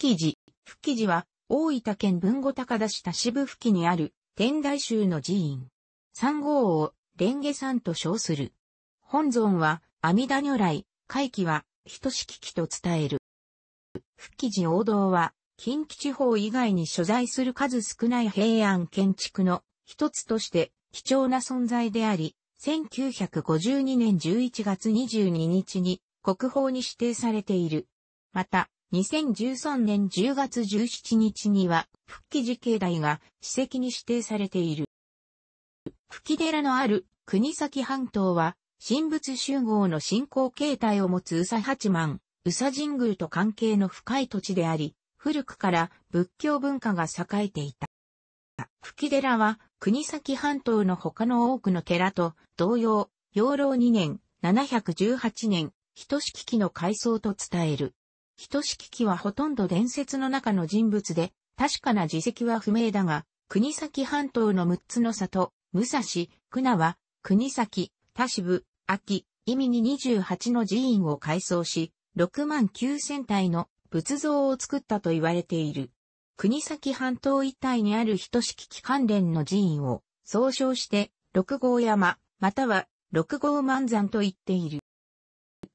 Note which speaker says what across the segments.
Speaker 1: 記寺。復記寺は、大分県文後高田市田支部付近にある、天台宗の寺院。三号を、蓮華山と称する。本尊は、阿弥陀如来、回帰は、等しきと伝える。復帰寺王道は、近畿地方以外に所在する数少ない平安建築の一つとして貴重な存在であり、1952年11月22日に国宝に指定されている。また、2013年10月17日には、復帰時境内が史跡に指定されている。久喜寺のある国崎半島は、神仏集合の信仰形態を持つ宇佐八幡、宇佐神宮と関係の深い土地であり、古くから仏教文化が栄えていた。久喜寺は国崎半島の他の多くの寺と同様、養老2年、718年、ひとしき期の改装と伝える。人式機はほとんど伝説の中の人物で、確かな自責は不明だが、国崎半島の6つの里、武蔵、久名は、国崎、田渋、秋、意味に28の寺院を改装し、6万9000体の仏像を作ったと言われている。国崎半島一帯にある人式機関連の寺院を総称して六号山または六号万山と言っている。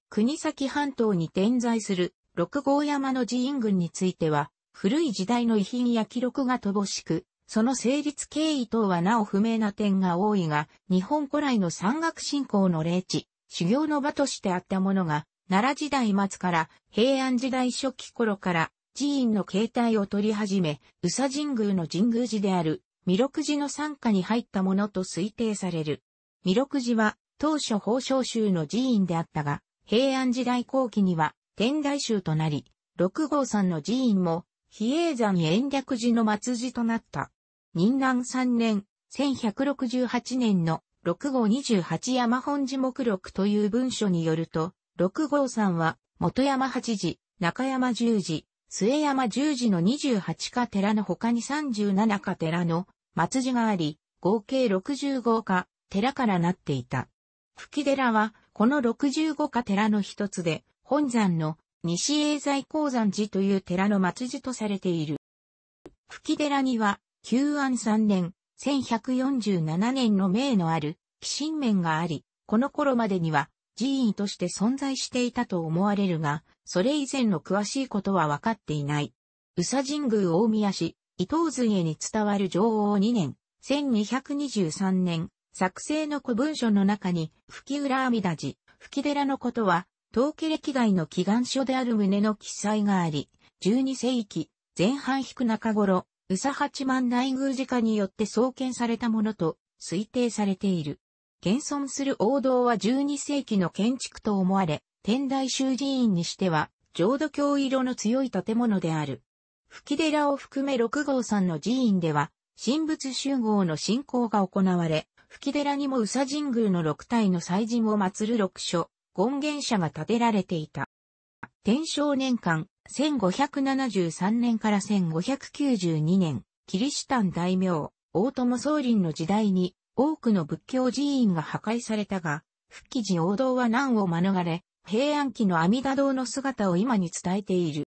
Speaker 1: 国崎半島に点在する六号山の寺院群については、古い時代の遺品や記録が乏しく、その成立経緯等はなお不明な点が多いが、日本古来の山岳信仰の霊地、修行の場としてあったものが、奈良時代末から平安時代初期頃から寺院の形態を取り始め、宇佐神宮の神宮寺である、弥勒寺の参加に入ったものと推定される。弥勒寺は当初宝生宗の寺院であったが、平安時代後期には天台宗となり、六号山の寺院も、比叡山延暦寺の末寺となった。任南三年、1168年の六号28山本寺目録という文書によると、六号山は、元山八寺、中山十寺、末山十寺の28か寺の他に37か寺の末寺があり、合計65か寺からなっていた。吹寺は、この65か寺の一つで、本山の西永在鉱山寺という寺の末寺とされている。吹寺には、旧安3年、1147年の名のある、紀神面があり、この頃までには寺院として存在していたと思われるが、それ以前の詳しいことは分かっていない。宇佐神宮大宮市、伊東家に伝わる上王2年、1223年、作成の古文書の中に、吹浦阿弥陀寺、吹寺のことは、陶器歴代の祈願書である旨の記載があり、12世紀前半引く中頃、宇佐八幡内宮寺家によって創建されたものと推定されている。現存する王道は12世紀の建築と思われ、天台宗寺院にしては浄土教色の強い建物である。吹寺を含め六号山の寺院では、神仏集合の信仰が行われ、吹寺にも宇佐神宮の六体の祭神を祀る六所、権現社が建てられていた。天正年間、1573年から1592年、キリシタン大名、大友宗林の時代に、多くの仏教寺院が破壊されたが、復帰時王道は難を免れ、平安期の阿弥陀堂の姿を今に伝えている。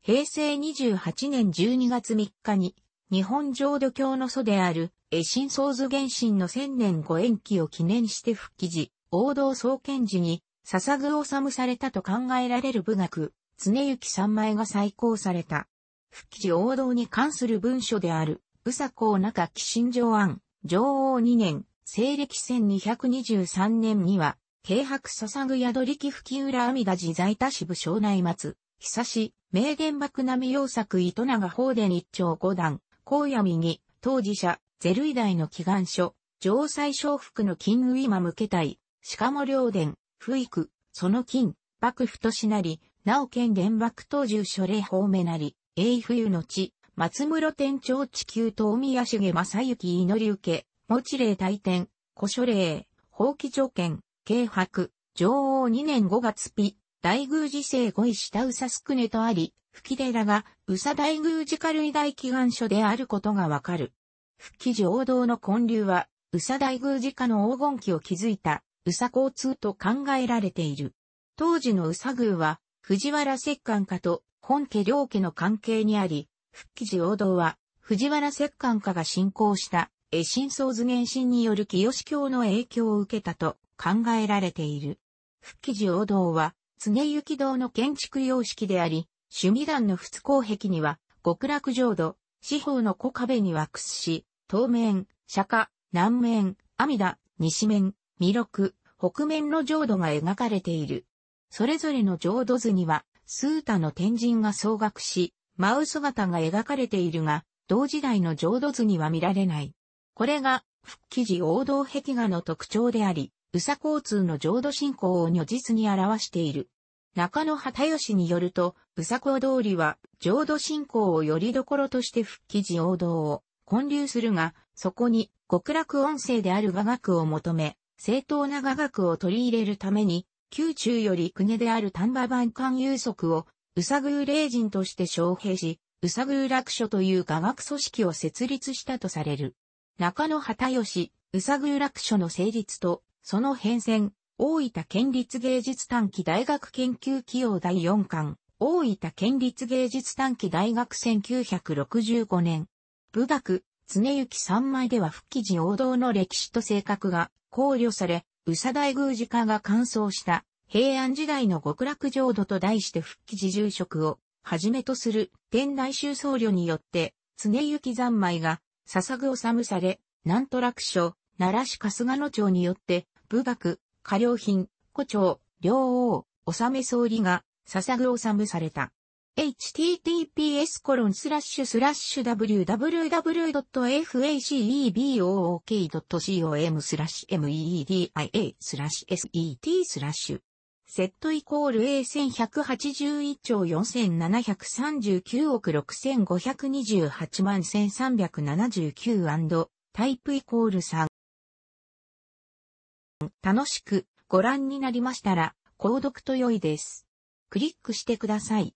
Speaker 1: 平成28年12月3日に、日本浄土教の祖である、絵神創図原神の千年ご延期を記念して復帰時、王道創建時に、笹具治されたと考えられる部学、常行三枚が再考された。復帰時王道に関する文書である、宇佐公中紀新城案、女王2年、西暦1223年には、京白笹具宿り吹浦阿弥陀寺在田支部庄内松、久し、名言幕並洋作糸長法殿一丁五段、高野右、当事者、ゼルイ大の祈願書、城西小福の金ウイマ向けたい、しかも両殿、不育、その金、幕府としなり、なお県原爆当住所礼法名なり、永冬の地、松室天長地球と宮重正幸祈り受け、持ち礼大典、古書礼、法規条件、軽薄、女王2年5月日、大宮寺生五位下宇佐宿根とあり、吹き寺が宇佐大宮寺軽井大祈願所であることがわかる。吹き上道の建立は、宇佐大宮寺家の黄金期を築いた宇佐交通と考えられている。当時の宇佐宮は、藤原摂関家と本家両家の関係にあり、復帰時王道は、藤原摂関家が信仰した絵神創図原神による清志教の影響を受けたと考えられている。復帰時王道は、常行堂の建築様式であり、趣味団の仏光壁には、極楽浄土、四方の小壁には屈し、東面、釈迦、南面、阿弥陀、西面、弥勒、北面の浄土が描かれている。それぞれの浄土図には、スータの天神が総額し、舞う姿が描かれているが、同時代の浄土図には見られない。これが、復帰時王道壁画の特徴であり、宇佐交通の浄土信仰を如実に表している。中野畑吉によると、宇佐交通りは、浄土信仰をよりどころとして復帰時王道を混流するが、そこに極楽音声である雅楽を求め、正当な雅楽を取り入れるために、宮中より国である丹波版官有則を、うさぐう霊人として招聘し、うさぐう楽所という雅楽組織を設立したとされる。中野畑義、うさぐう楽所の成立と、その変遷、大分県立芸術短期大学研究企業第4巻、大分県立芸術短期大学1965年。武学、常行三枚では復帰時王道の歴史と性格が考慮され、宇佐大宮寺家が完走した平安時代の極楽浄土と題して復帰寺住職をはじめとする天台宗僧侶によって常行三昧が捧ぐ治され、南都楽書、奈良市春日野町によって武学、過料品、古町、両王、納め総理が捧ぐ治された。https www.facebook.com m e d i a set セットイコール A1181 兆4739億6528万1379タイプイコール3楽しくご覧になりましたら購読と良いです。クリックしてください。